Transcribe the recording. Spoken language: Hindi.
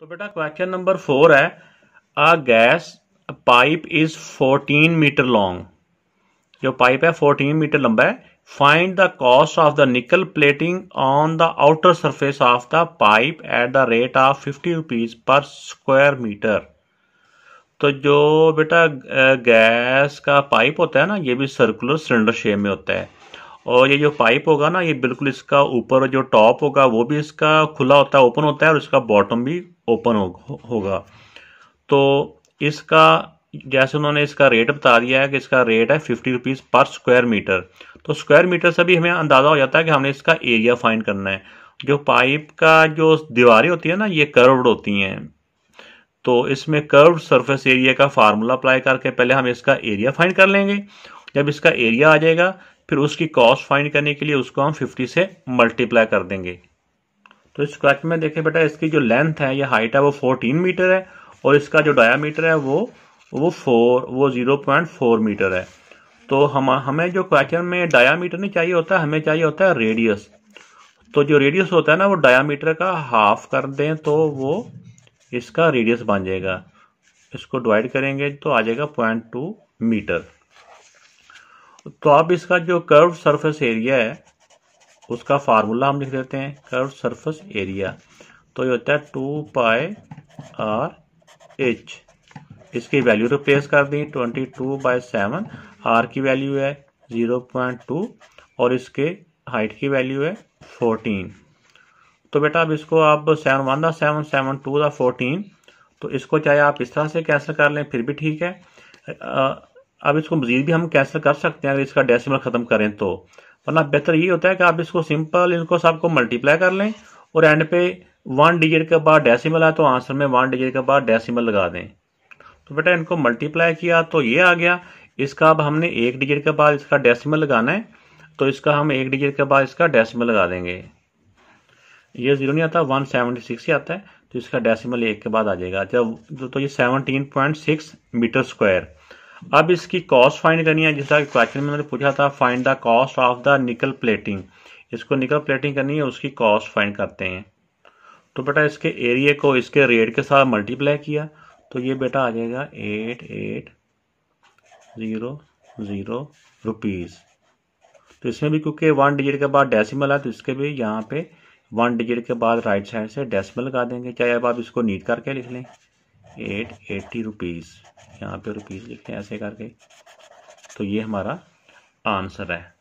तो बेटा क्वेश्चन नंबर फोर है a gas pipe is 14 metre long जो पाइप है 14 मीटर लंबा है find the cost of the nickel plating on the outer surface of the pipe at the rate of fifty rupees per square metre तो जो बेटा गैस का पाइप होता है ना ये भी सर्कुलर सिलेंडर शेप में होता है और ये जो पाइप होगा ना ये बिल्कुल इसका ऊपर जो टॉप होगा वो भी इसका खुला होता है ओपन होता है और इसका बॉटम भी ओपन हो, होगा तो इसका जैसे उन्होंने इसका रेट बता दिया है कि इसका रेट है fifty rupees per square metre तो स्क्वायर मीटर से भी हमें अंदाज़ा हो जाता है कि हमने इसका एरिया फाइंड करना है जो पाइप का जो दीवारें होती है ना ये कर्व्ड होती हैं तो इसमें कर्व सरफेस एरिया का फार्मूला अप्लाई करके पहले हम इसका एरिया फाइंड कर लेंगे जब इसका एरिया आ जाएगा फिर उसकी कॉस्ट फाइंड करने के लिए उसको हम 50 से मल्टीप्लाई कर देंगे तो इस क्वेश्चन में देखें बेटा इसकी जो लेंथ है या हाइट है वो 14 मीटर है और इसका जो डायामीटर है वो वो फोर वो 0.4 मीटर है तो हम हमें जो क्वेश्चन में डायामीटर नहीं चाहिए होता हमें चाहिए होता है रेडियस तो जो रेडियस होता है ना वो डायामीटर का हाफ कर दें तो वो इसका रेडियस बन जाएगा इसको डिवाइड करेंगे तो आ जाएगा पॉइंट टू मीटर तो आप इसका जो कर्व सरफेस एरिया है उसका फार्मूला हम लिख देते हैं कर्व सरफेस एरिया तो ये होता है टू पाई आर एच इसकी वैल्यू रिप्लेस कर दी twenty two by seven r की वैल्यू है ज़ीरो पॉइंट टू और इसके हाइट की वैल्यू है फोर्टीन तो बेटा अब इसको आप सेवन वन दा सेवन सेवन टू दा फोर्टीन तो इसको चाहे आप इस तरह से कैंसिल कर लें फिर भी ठीक है आ, अब इसको मजीद भी हम कैंसिल कर सकते हैं अगर इसका डेसिमल ख़त्म करें तो वरना बेहतर ये होता है कि आप इसको सिंपल इनको सबको मल्टीप्लाई कर लें और एंड पे वन डिजिट के बाद डेसिमल है तो आंसर में वन डिजिट के बाद डेसिमल लगा दें तो बेटा इनको मल्टीप्लाई किया तो ये आ गया इसका अब हमने एक डिजिट के बाद इसका डेसिमल लगाना है तो इसका हम एक डिजिट के बाद इसका डेसिमल लगा देंगे ये जीरो नहीं आता वन सेवनटी सिक्स ही आता है तो इसका डेसिमल एक के बाद आ जाएगा जब तो ये seventeen point six metre square अब इसकी कॉस्ट फाइंड करनी है जिसका क्वेश्चन में मैंने पूछा था find the cost of the nickel plating इसको निकल प्लेटिंग करनी है उसकी कॉस्ट फाइंड करते हैं तो बेटा इसके एरिए को इसके रेट के साथ मल्टीप्लाई किया तो ये बेटा आ जाएगा eight eight zero zero rupees तो इसमें भी क्योंकि वन डिजिट के बाद डेसिमल है तो इसके भी यहाँ पे वन डिजिट के बाद राइट साइड से डेसिमल लगा देंगे चाहे अब आप इसको नीट करके लिख लें एट एट्टी रुपीज़ यहाँ पे रुपीज़ लिखते हैं ऐसे करके तो ये हमारा आंसर है